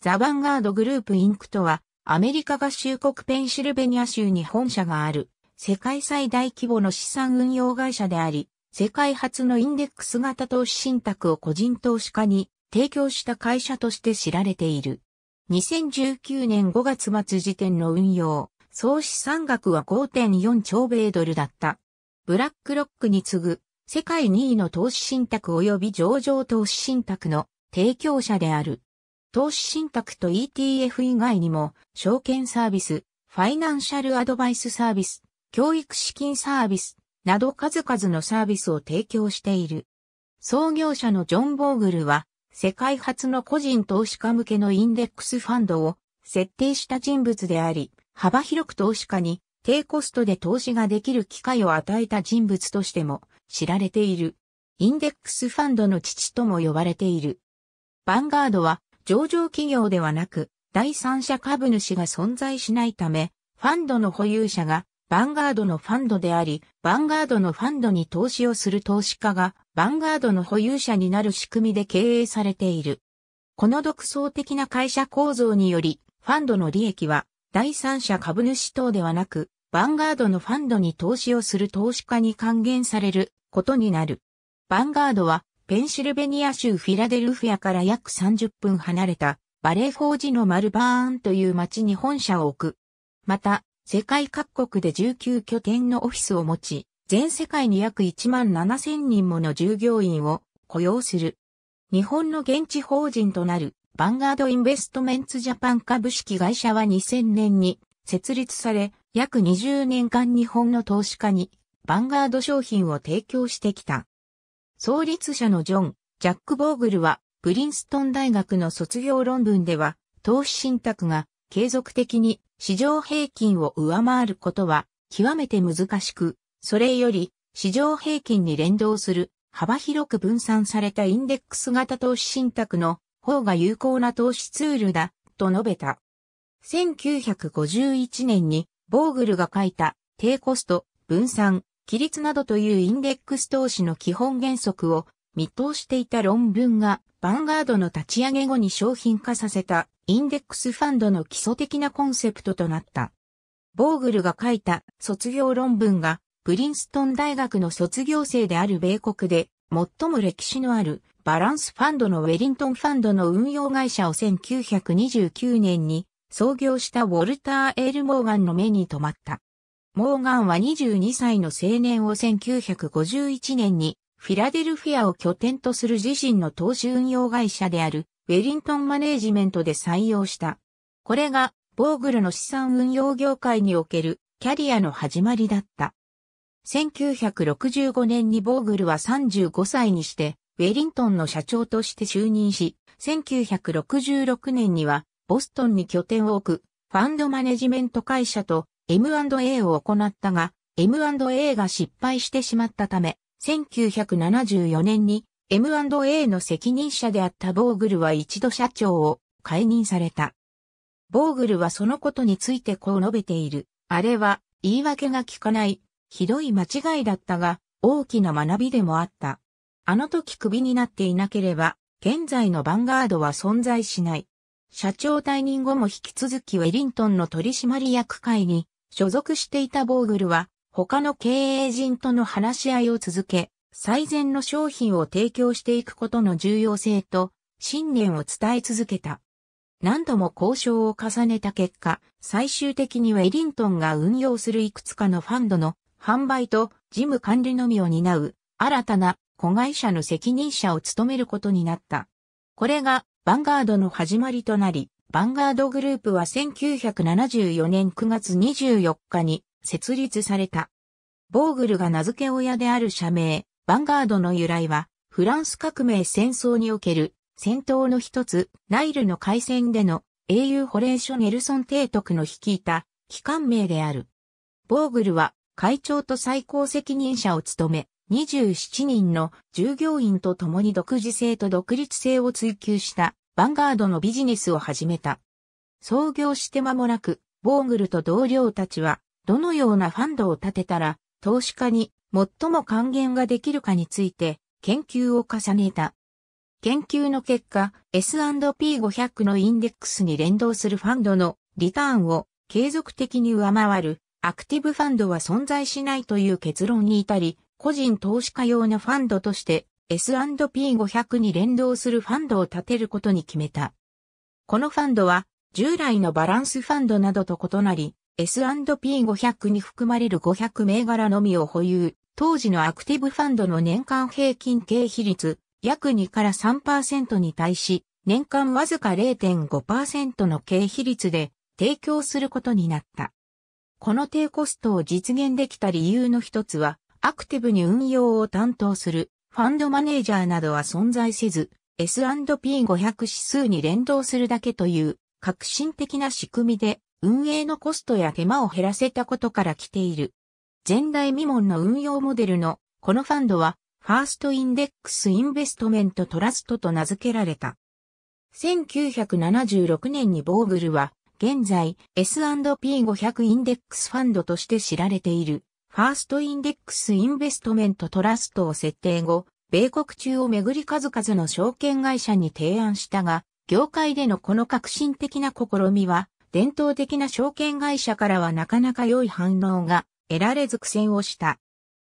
ザ・ヴァンガード・グループ・インクとは、アメリカ合衆国ペンシルベニア州に本社がある、世界最大規模の資産運用会社であり、世界初のインデックス型投資信託を個人投資家に提供した会社として知られている。2019年5月末時点の運用、総資産額は5.4兆米ドルだった。ブラックロックに次ぐ世界2位の投資信託及び上場投資信託の提供者である。投資信託と ETF 以外にも、証券サービス、ファイナンシャルアドバイスサービス、教育資金サービス、など数々のサービスを提供している。創業者のジョン・ボーグルは、世界初の個人投資家向けのインデックスファンドを設定した人物であり、幅広く投資家に低コストで投資ができる機会を与えた人物としても知られている。インデックスファンドの父とも呼ばれている。ヴァンガードは上場企業ではなく、第三者株主が存在しないため、ファンドの保有者が、ヴァンガードのファンドであり、ヴァンガードのファンドに投資をする投資家が、ヴァンガードの保有者になる仕組みで経営されている。この独創的な会社構造により、ファンドの利益は、第三者株主等ではなく、ヴァンガードのファンドに投資をする投資家に還元されることになる。ヴァンガードは、ペンシルベニア州フィラデルフィアから約30分離れたバレーフォージのマルバーンという町に本社を置く。また、世界各国で19拠点のオフィスを持ち、全世界に約1万7000人もの従業員を雇用する。日本の現地法人となるヴァンガードインベストメンツジャパン株式会社は2000年に設立され、約20年間日本の投資家にヴァンガード商品を提供してきた。創立者のジョン、ジャック・ボーグルは、プリンストン大学の卒業論文では、投資信託が継続的に市場平均を上回ることは極めて難しく、それより市場平均に連動する幅広く分散されたインデックス型投資信託の方が有効な投資ツールだ、と述べた。1951年にボーグルが書いた低コスト、分散、規律などというインデックス投資の基本原則を見通していた論文が、ヴァンガードの立ち上げ後に商品化させたインデックスファンドの基礎的なコンセプトとなった。ボーグルが書いた卒業論文が、プリンストン大学の卒業生である米国で、最も歴史のあるバランスファンドのウェリントンファンドの運用会社を1929年に創業したウォルター・エール・モーガンの目に留まった。モーガンは22歳の青年を1951年にフィラデルフィアを拠点とする自身の投資運用会社であるウェリントンマネージメントで採用した。これがボーグルの資産運用業界におけるキャリアの始まりだった。1965年にボーグルは35歳にしてウェリントンの社長として就任し、1966年にはボストンに拠点を置くファンドマネジメント会社と M&A を行ったが、M&A が失敗してしまったため、1974年に M&A の責任者であったボーグルは一度社長を解任された。ボーグルはそのことについてこう述べている。あれは言い訳が効かない、ひどい間違いだったが、大きな学びでもあった。あの時クビになっていなければ、現在のヴァンガードは存在しない。社長退任後も引き続きウェリントンの取締役会に所属していたボーグルは、他の経営陣との話し合いを続け、最善の商品を提供していくことの重要性と、信念を伝え続けた。何度も交渉を重ねた結果、最終的にはエリントンが運用するいくつかのファンドの販売と事務管理のみを担う新たな子会社の責任者を務めることになった。これがヴァンガードの始まりとなり、バンガードグループは1974年9月24日に設立された。ボーグルが名付け親である社名、バンガードの由来は、フランス革命戦争における戦闘の一つ、ナイルの海戦での英雄ホレーショ・ネルソン提督の率いた機関名である。ボーグルは会長と最高責任者を務め、27人の従業員と共に独自性と独立性を追求したヴァンガードのビジネスを始めた。創業して間もなく、ボーグルと同僚たちは、どのようなファンドを立てたら、投資家に最も還元ができるかについて、研究を重ねた。研究の結果、S&P500 のインデックスに連動するファンドのリターンを継続的に上回るアクティブファンドは存在しないという結論に至り、個人投資家用のファンドとして S&P500 に連動するファンドを立てることに決めた。このファンドは、従来のバランスファンドなどと異なり、S&P500 に含まれる500銘柄のみを保有、当時のアクティブファンドの年間平均経費率、約2から3%に対し、年間わずか0.5%の経費率で提供することになった。この低コストを実現できた理由の一つは、アクティブに運用を担当するファンドマネージャーなどは存在せず、S&P500 指数に連動するだけという革新的な仕組みで運営のコストや手間を減らせたことから来ている。前代未聞の運用モデルのこのファンドはファーストインデックスインベストメントトラストと名付けられた。1976年にボーグルは現在 S&P500 インデックスファンドとして知られている。ファーストインデックスインベストメントトラストを設定後、米国中をめぐり数々の証券会社に提案したが、業界でのこの革新的な試みは、伝統的な証券会社からはなかなか良い反応が得られず苦戦をした。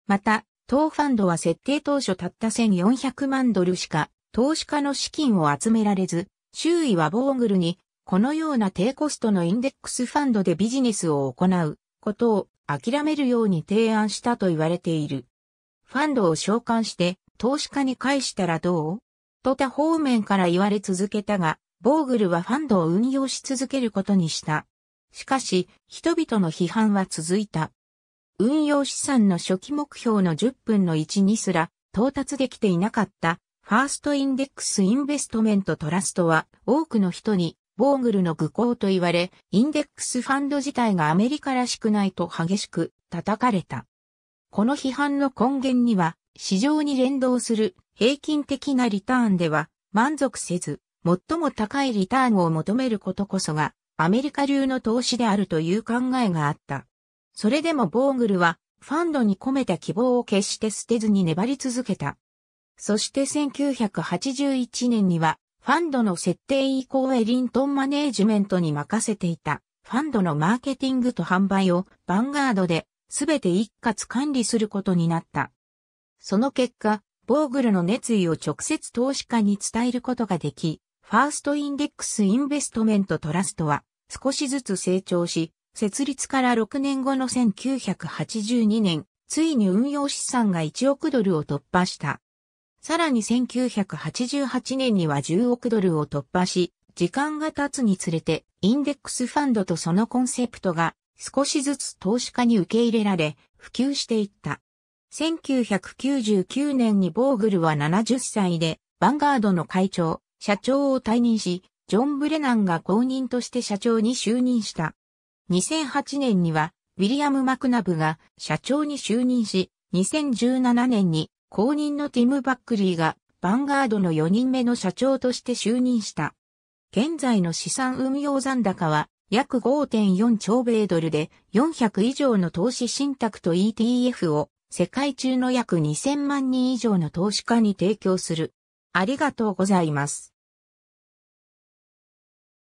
また、当ファンドは設定当初たった1400万ドルしか投資家の資金を集められず、周囲はボーグルにこのような低コストのインデックスファンドでビジネスを行うことを諦めるように提案したと言われている。ファンドを召喚して投資家に返したらどうと他方面から言われ続けたが、ボーグルはファンドを運用し続けることにした。しかし、人々の批判は続いた。運用資産の初期目標の10分の1にすら到達できていなかったファーストインデックスインベストメントトラストは多くの人にボーグルの愚行と言われ、インデックスファンド自体がアメリカらしくないと激しく叩かれた。この批判の根源には、市場に連動する平均的なリターンでは満足せず、最も高いリターンを求めることこそがアメリカ流の投資であるという考えがあった。それでもボーグルはファンドに込めた希望を決して捨てずに粘り続けた。そして1981年にはファンドの設定以降エリントンマネージメントに任せていたファンドのマーケティングと販売をヴァンガードで全て一括管理することになった。その結果、ボーグルの熱意を直接投資家に伝えることができ、ファーストインデックスインベストメントトラストは少しずつ成長し、設立から6年後の1982年、ついに運用資産が1億ドルを突破した。さらに1988年には10億ドルを突破し、時間が経つにつれて、インデックスファンドとそのコンセプトが少しずつ投資家に受け入れられ、普及していった。1999年にボーグルは70歳で、バンガードの会長、社長を退任し、ジョン・ブレナンが後任として社長に就任した。2008年には、ウィリアム・マクナブが社長に就任し、2017年に後任のティム・バックリーが、ヴァンガードの4人目の社長として就任した。現在の資産運用残高は、約5.4兆米ドルで、400以上の投資信託と ETF を、世界中の約2000万人以上の投資家に提供する。ありがとうございます。